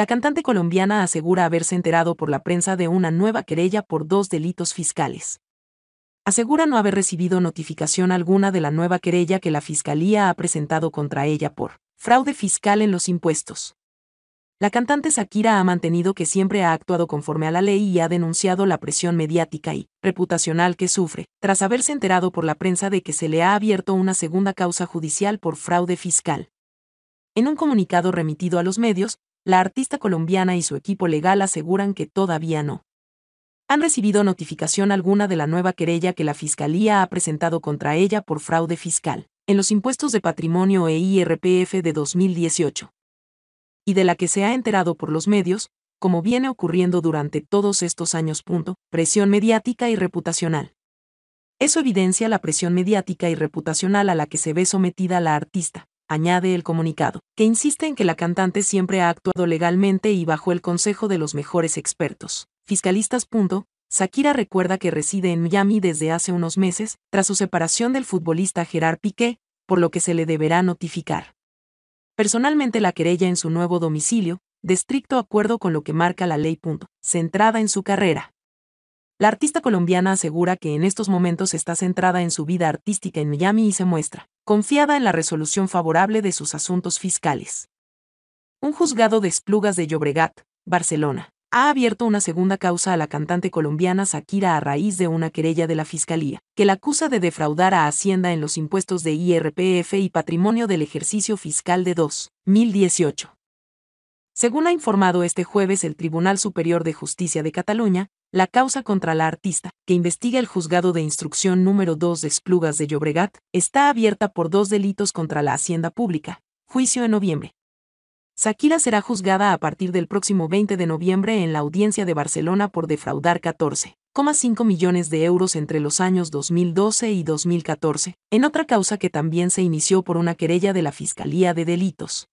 La cantante colombiana asegura haberse enterado por la prensa de una nueva querella por dos delitos fiscales. Asegura no haber recibido notificación alguna de la nueva querella que la Fiscalía ha presentado contra ella por fraude fiscal en los impuestos. La cantante Shakira ha mantenido que siempre ha actuado conforme a la ley y ha denunciado la presión mediática y reputacional que sufre, tras haberse enterado por la prensa de que se le ha abierto una segunda causa judicial por fraude fiscal. En un comunicado remitido a los medios, la artista colombiana y su equipo legal aseguran que todavía no. Han recibido notificación alguna de la nueva querella que la Fiscalía ha presentado contra ella por fraude fiscal, en los impuestos de patrimonio e IRPF de 2018. Y de la que se ha enterado por los medios, como viene ocurriendo durante todos estos años. Punto, presión mediática y reputacional. Eso evidencia la presión mediática y reputacional a la que se ve sometida la artista, añade el comunicado, que insiste en que la cantante siempre ha actuado legalmente y bajo el consejo de los mejores expertos. Fiscalistas. Shakira recuerda que reside en Miami desde hace unos meses, tras su separación del futbolista Gerard Piqué, por lo que se le deberá notificar. Personalmente la querella en su nuevo domicilio, de estricto acuerdo con lo que marca la ley. Punto, centrada en su carrera. La artista colombiana asegura que en estos momentos está centrada en su vida artística en Miami y se muestra confiada en la resolución favorable de sus asuntos fiscales. Un juzgado de Esplugas de Llobregat, Barcelona, ha abierto una segunda causa a la cantante colombiana Shakira a raíz de una querella de la Fiscalía, que la acusa de defraudar a Hacienda en los impuestos de IRPF y patrimonio del ejercicio fiscal de 2018. Según ha informado este jueves el Tribunal Superior de Justicia de Cataluña, la causa contra la artista, que investiga el juzgado de instrucción número 2 de Esplugas de Llobregat, está abierta por dos delitos contra la hacienda pública. Juicio en noviembre. Shakira será juzgada a partir del próximo 20 de noviembre en la audiencia de Barcelona por defraudar 14,5 millones de euros entre los años 2012 y 2014, en otra causa que también se inició por una querella de la Fiscalía de Delitos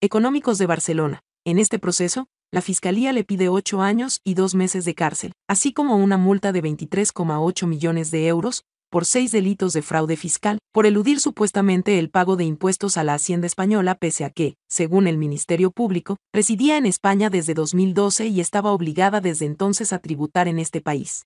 Económicos de Barcelona. En este proceso, la Fiscalía le pide ocho años y dos meses de cárcel, así como una multa de 23,8 millones de euros, por seis delitos de fraude fiscal, por eludir supuestamente el pago de impuestos a la Hacienda española pese a que, según el Ministerio Público, residía en España desde 2012 y estaba obligada desde entonces a tributar en este país.